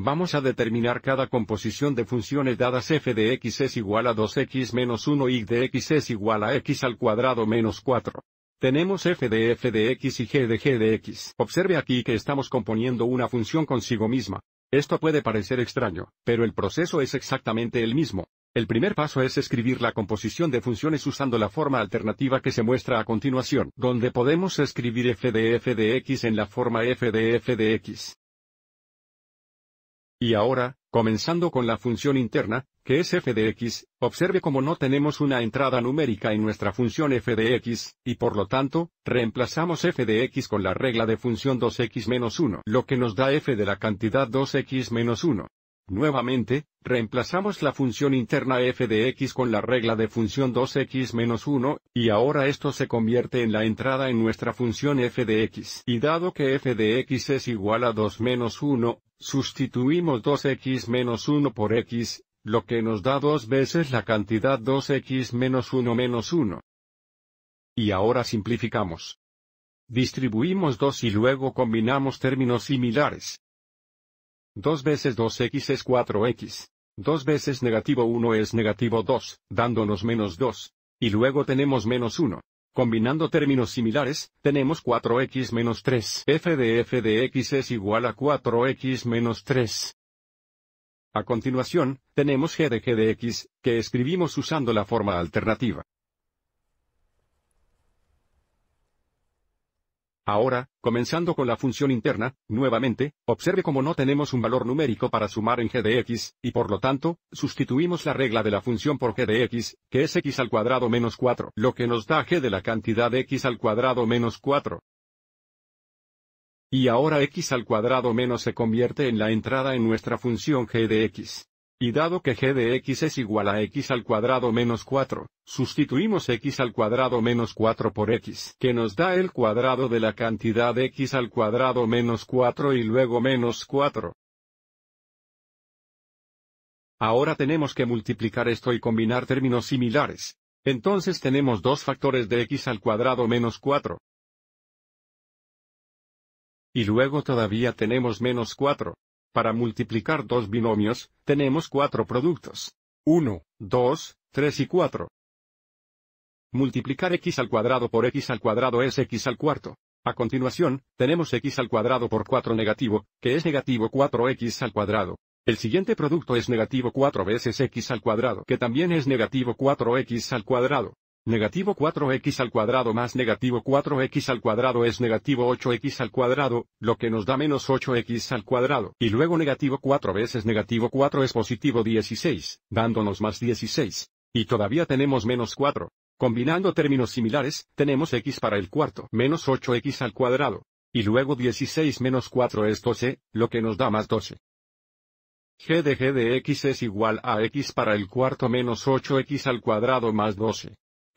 Vamos a determinar cada composición de funciones dadas f de x es igual a 2x menos 1 y de x es igual a x al cuadrado menos 4. Tenemos f de f de x y g de g de x. Observe aquí que estamos componiendo una función consigo misma. Esto puede parecer extraño, pero el proceso es exactamente el mismo. El primer paso es escribir la composición de funciones usando la forma alternativa que se muestra a continuación, donde podemos escribir f de f de x en la forma f de f de x. Y ahora, comenzando con la función interna, que es f de x, observe como no tenemos una entrada numérica en nuestra función f de x, y por lo tanto, reemplazamos f de x con la regla de función 2x menos 1, lo que nos da f de la cantidad 2x menos 1. Nuevamente, reemplazamos la función interna f de x con la regla de función 2x menos 1, y ahora esto se convierte en la entrada en nuestra función f de x. Y dado que f de x es igual a 2 menos 1, sustituimos 2x menos 1 por x, lo que nos da dos veces la cantidad 2x menos 1 menos 1. Y ahora simplificamos. Distribuimos 2 y luego combinamos términos similares. 2 veces 2x es 4x. 2 veces negativo 1 es negativo 2, dándonos menos 2. Y luego tenemos menos 1. Combinando términos similares, tenemos 4x menos 3. f de f de x es igual a 4x menos 3. A continuación, tenemos g de g de x, que escribimos usando la forma alternativa. Ahora, comenzando con la función interna, nuevamente, observe como no tenemos un valor numérico para sumar en g de x, y por lo tanto, sustituimos la regla de la función por g de x, que es x al cuadrado menos 4, lo que nos da g de la cantidad x al cuadrado menos 4. Y ahora x al cuadrado menos se convierte en la entrada en nuestra función g de x. Y dado que g de x es igual a x al cuadrado menos 4, sustituimos x al cuadrado menos 4 por x, que nos da el cuadrado de la cantidad x al cuadrado menos 4 y luego menos 4. Ahora tenemos que multiplicar esto y combinar términos similares. Entonces tenemos dos factores de x al cuadrado menos 4. Y luego todavía tenemos menos 4. Para multiplicar dos binomios, tenemos cuatro productos. 1, 2, 3 y 4. Multiplicar x al cuadrado por x al cuadrado es x al cuarto. A continuación, tenemos x al cuadrado por 4 negativo, que es negativo 4x al cuadrado. El siguiente producto es negativo 4 veces x al cuadrado, que también es negativo 4x al cuadrado. Negativo 4x al cuadrado más negativo 4x al cuadrado es negativo 8x al cuadrado, lo que nos da menos 8x al cuadrado. Y luego negativo 4 veces negativo 4 es positivo 16, dándonos más 16. Y todavía tenemos menos 4. Combinando términos similares, tenemos x para el cuarto, menos 8x al cuadrado. Y luego 16 menos 4 es 12, lo que nos da más 12 g de g de x es igual a x para el cuarto menos 8x al cuadrado más 12.